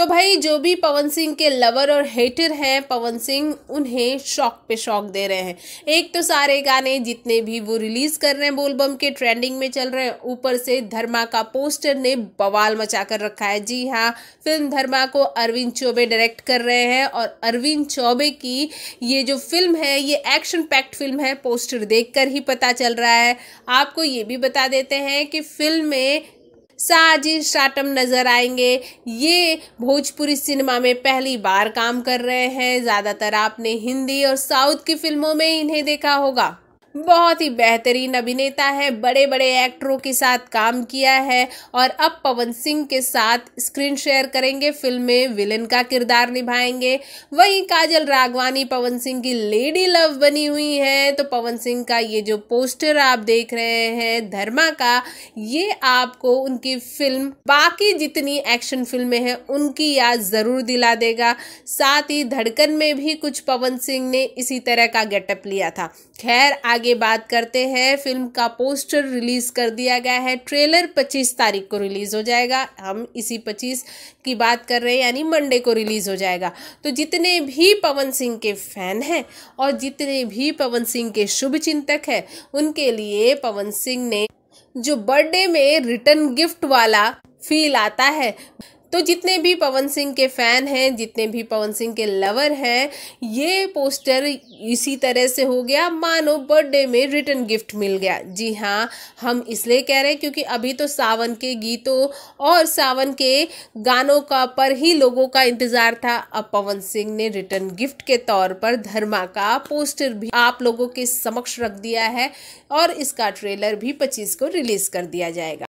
तो भाई जो भी पवन सिंह के लवर और हेटर हैं पवन सिंह उन्हें शौक पे शौक दे रहे हैं एक तो सारे गाने जितने भी वो रिलीज कर रहे हैं बोलबम के ट्रेंडिंग में चल रहे हैं ऊपर से धर्मा का पोस्टर ने बवाल मचा कर रखा है जी हाँ फिल्म धर्मा को अरविंद चौबे डायरेक्ट कर रहे हैं और अरविंद चौबे की ये जो फिल्म है ये एक्शन पैक्ड फिल्म है पोस्टर देख ही पता चल रहा है आपको ये भी बता देते हैं कि फिल्म में साजी शाटम नज़र आएंगे ये भोजपुरी सिनेमा में पहली बार काम कर रहे हैं ज़्यादातर आपने हिंदी और साउथ की फिल्मों में इन्हें देखा होगा बहुत ही बेहतरीन अभिनेता है बड़े बड़े एक्टरों के साथ काम किया है और अब पवन सिंह के साथ स्क्रीन शेयर करेंगे फिल्म में विलेन का किरदार निभाएंगे वहीं काजल रागवानी पवन सिंह की लेडी लव बनी हुई है तो पवन सिंह का ये जो पोस्टर आप देख रहे हैं धर्मा का ये आपको उनकी फिल्म बाकी जितनी एक्शन फिल्में हैं उनकी याद ज़रूर दिला देगा साथ ही धड़कन में भी कुछ पवन सिंह ने इसी तरह का गेटअप लिया था खैर आगे आगे बात करते हैं फिल्म का पोस्टर रिलीज़ कर दिया गया है ट्रेलर 25 तारीख को रिलीज़ हो जाएगा हम इसी 25 की बात कर रहे हैं यानी मंडे को रिलीज़ हो जाएगा तो जितने भी पवन सिंह के फ़ैन हैं और जितने भी पवन सिंह के शुभ चिंतक हैं उनके लिए पवन सिंह ने जो बर्थडे में रिटर्न गिफ्ट वाला फील आता है तो जितने भी पवन सिंह के फ़ैन हैं जितने भी पवन सिंह के लवर हैं ये पोस्टर इसी तरह से हो गया मानो बर्थडे में रिटर्न गिफ्ट मिल गया जी हाँ हम इसलिए कह रहे हैं क्योंकि अभी तो सावन के गीतों और सावन के गानों का पर ही लोगों का इंतज़ार था अब पवन सिंह ने रिटर्न गिफ्ट के तौर पर धर्मा का पोस्टर भी आप लोगों के समक्ष रख दिया है और इसका ट्रेलर भी पच्चीस को रिलीज़ कर दिया जाएगा